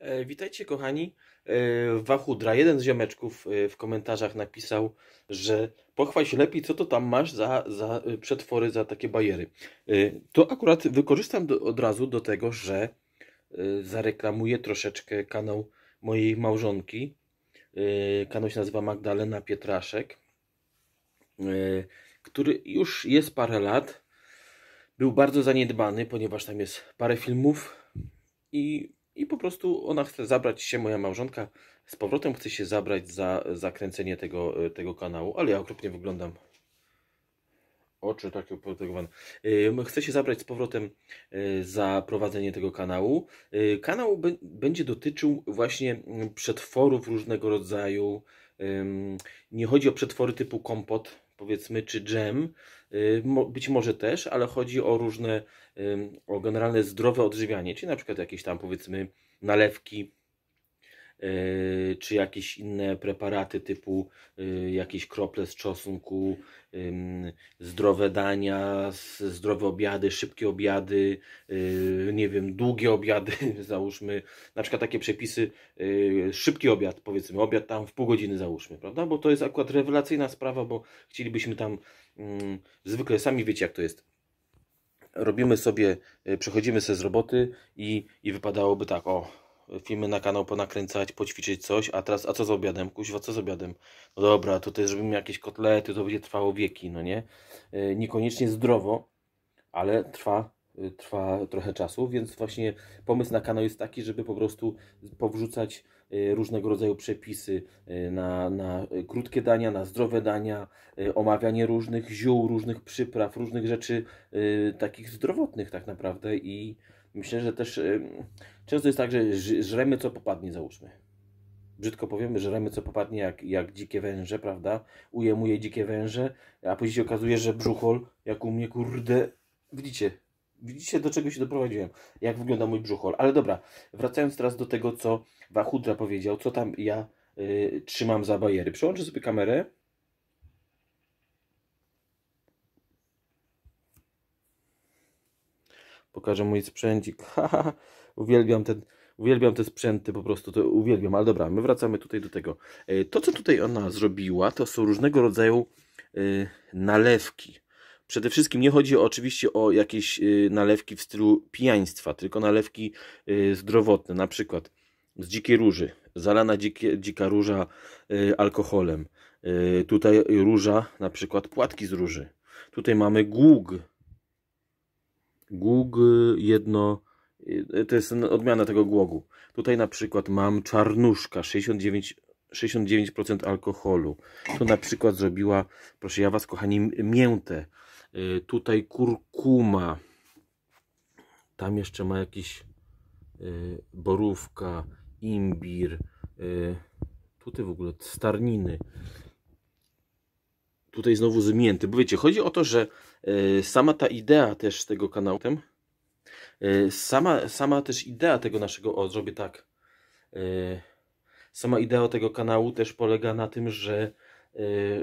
E, witajcie kochani. E, Wachudra, jeden z ziomeczków e, w komentarzach napisał, że pochwaj się lepiej, co to tam masz za, za przetwory, za takie bajery. To akurat wykorzystam do, od razu do tego, że zareklamuję troszeczkę kanał mojej małżonki. Kanał się nazywa Magdalena Pietraszek, który już jest parę lat. Był bardzo zaniedbany, ponieważ tam jest parę filmów i i po prostu ona chce zabrać się, moja małżonka z powrotem chce się zabrać za zakręcenie tego, e, tego kanału, ale ja okropnie wyglądam. Oczy takie uprotegowane. E, chce się zabrać z powrotem e, za prowadzenie tego kanału. Kanał będzie dotyczył właśnie przetworów różnego rodzaju. Nie chodzi o przetwory typu kompot, powiedzmy, czy dżem, y, być może też, ale chodzi o różne, o generalne zdrowe odżywianie, czyli na przykład jakieś tam powiedzmy nalewki, Y, czy jakieś inne preparaty typu y, jakieś krople z czosnku, zdrowe dania, zdrowe obiady, szybkie obiady, y, nie wiem, długie obiady, załóżmy, na przykład takie przepisy, szybki obiad, powiedzmy, obiad tam w pół godziny załóżmy, prawda? Bo to jest akurat rewelacyjna sprawa, bo chcielibyśmy tam, mm, zwykle sami wiecie jak to jest, robimy sobie, przechodzimy sobie z roboty i, i wypadałoby tak, o, filmy na kanał ponakręcać, poćwiczyć coś, a teraz, a co z obiadem? Kuźwa, co z obiadem? No dobra, tutaj zrobimy jakieś kotlety, to będzie trwało wieki, no nie? Y, niekoniecznie zdrowo, ale trwa trwa trochę czasu, więc właśnie pomysł na kanał jest taki, żeby po prostu powrzucać y, różnego rodzaju przepisy y, na, na krótkie dania, na zdrowe dania, y, omawianie różnych ziół, różnych przypraw, różnych rzeczy takich zdrowotnych tak naprawdę i myślę, że też często jest tak, że żremy co popadnie załóżmy brzydko powiemy, żremy co popadnie jak, jak dzikie węże, prawda? Ujemuje dzikie węże, a później się okazuje, że brzuchol, jak u mnie, kurde, widzicie, Widzicie, do czego się doprowadziłem, jak wygląda mój brzuchol. Ale dobra, wracając teraz do tego, co Wachudra powiedział, co tam ja y, trzymam za bariery. Przełączę sobie kamerę. Pokażę mój sprzęcik. uwielbiam ten, uwielbiam te sprzęty, po prostu to uwielbiam. Ale dobra, my wracamy tutaj do tego. Y, to, co tutaj ona zrobiła, to są różnego rodzaju y, nalewki Przede wszystkim nie chodzi oczywiście o jakieś y, nalewki w stylu pijaństwa, tylko nalewki y, zdrowotne, na przykład z dzikiej róży, zalana dzikie, dzika róża y, alkoholem. Tutaj róża, na przykład płatki z róży. Tutaj mamy gług. Gług jedno, to jest odmiana tego głogu. Tutaj na przykład mam czarnuszka, 69 69% alkoholu. To na przykład zrobiła, proszę ja Was, kochani, miętę. Y, tutaj kurkuma. Tam jeszcze ma jakiś y, borówka, imbir. Y, tutaj w ogóle starniny. Tutaj znowu zmięty. Bo wiecie, chodzi o to, że sama ta idea też z tego kanału, sama, sama też idea tego naszego, o zrobię tak, sama idea tego kanału też polega na tym, że,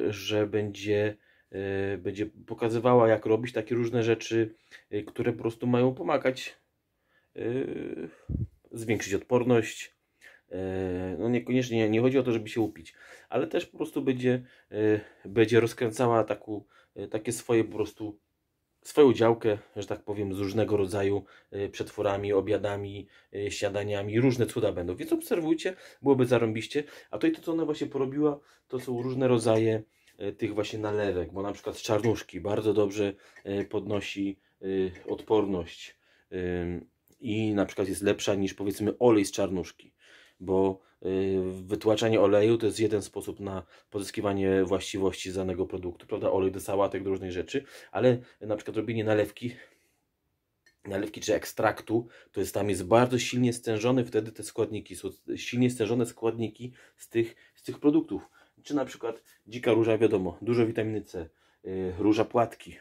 że będzie E, będzie pokazywała, jak robić takie różne rzeczy, e, które po prostu mają pomagać e, zwiększyć odporność. No niekoniecznie nie, chodzi o to, żeby się upić, ale też po prostu będzie, będzie rozkręcała taku takie swoje po prostu swoją działkę, że tak powiem, z różnego rodzaju przetworami, obiadami, śniadaniami, różne cuda będą. Więc obserwujcie, byłoby zarąbiście. A to i to, co ona właśnie porobiła, to są różne rodzaje E, tych właśnie nalewek, bo na przykład z czarnuszki bardzo dobrze e, podnosi e, odporność i na przykład jest lepsza niż powiedzmy olej z czarnuszki, bo wytłaczanie oleju to jest jeden sposób na pozyskiwanie właściwości danego produktu, prawda, olej do sałatek, do różnych rzeczy, ale na przykład robienie nalewki nalewki czy ekstraktu, to jest tam jest bardzo silnie stężony wtedy te składniki, są silnie stężone składniki z tych, z tych produktów czy na przykład dzika róża, wiadomo, dużo witaminy C, yy, róża płatki,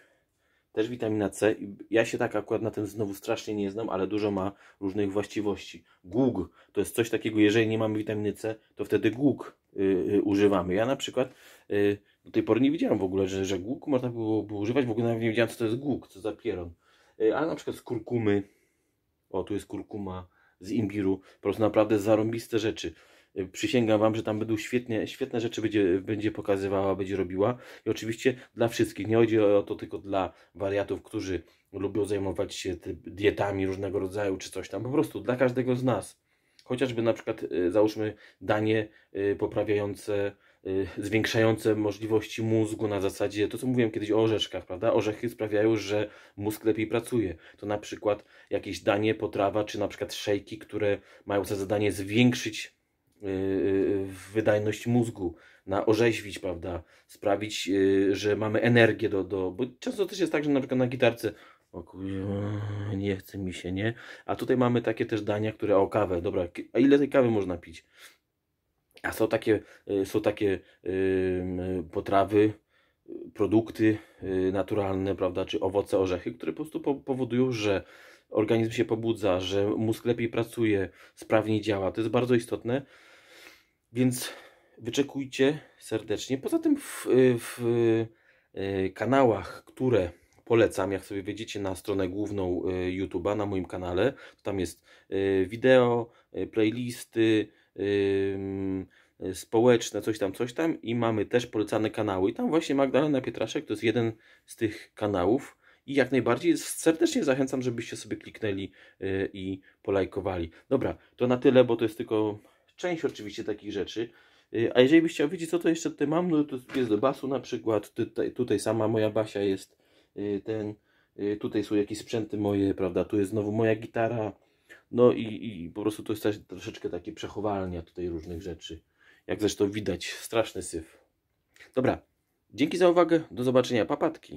też witamina C. Ja się tak akurat na tym znowu strasznie nie znam, ale dużo ma różnych właściwości. Gług, to jest coś takiego, jeżeli nie mamy witaminy C, to wtedy gług yy, yy, używamy. Ja na przykład yy, do tej pory nie widziałem w ogóle, że, że można było, było używać, w ogóle nawet nie wiedziałem, co to jest gług, co za pieron. Yy, ale na przykład z kurkumy, o tu jest kurkuma, z imbiru, po prostu naprawdę zarąbiste rzeczy. Przysięgam Wam, że tam będą świetnie, świetne rzeczy będzie, będzie pokazywała, będzie robiła. I oczywiście dla wszystkich. Nie chodzi o to tylko dla wariatów, którzy lubią zajmować się dietami różnego rodzaju czy coś tam. Po prostu dla każdego z nas. Chociażby na przykład y, załóżmy danie y, poprawiające y, zwiększające możliwości mózgu na zasadzie, to co mówiłem kiedyś o orzeszkach, prawda? Orzechy sprawiają, że mózg lepiej pracuje. To na przykład jakieś danie, potrawa, czy na przykład szejki, które mają za zadanie zwiększyć Y, y, wydajność mózgu, na orzeźwić, prawda, sprawić, y, że mamy energię do, do... Bo często też jest tak, że na przykład na gitarce o kurwa, nie chce mi się, nie? A tutaj mamy takie też dania, które o kawę, dobra, a ile tej kawy można pić? A są takie, są takie potrawy, produkty naturalne, prawda, czy owoce, orzechy, które po prostu powodują, że organizm się pobudza, że mózg lepiej pracuje, sprawniej działa. To jest bardzo istotne. Więc wyczekujcie serdecznie. Poza tym w, w e, kanałach, które polecam, jak sobie wejdziecie na stronę główną e, YouTube'a, na moim kanale, to tam jest e, wideo, playlisty, społeczne, coś tam, coś tam i mamy też polecane kanały. I tam właśnie Magdalena Pietraszek to jest jeden z tych kanałów. I jak najbardziej serdecznie zachęcam, żebyście sobie kliknęli i polajkowali. Dobra, to na tyle, bo to jest tylko część oczywiście takich rzeczy. Y, a jeżeli byście chciał wiedzieć, co to jeszcze tutaj mam, no to jest do basu na przykład, tutaj, tutaj sama moja basia jest, y, ten, y, tutaj są jakieś sprzęty moje, prawda, tu jest znowu moja gitara, no i, i po prostu to jest troszeczkę takie przechowalnia tutaj różnych rzeczy. Jak zresztą widać, straszny syf. Dobra, dzięki za uwagę, do zobaczenia, papatki.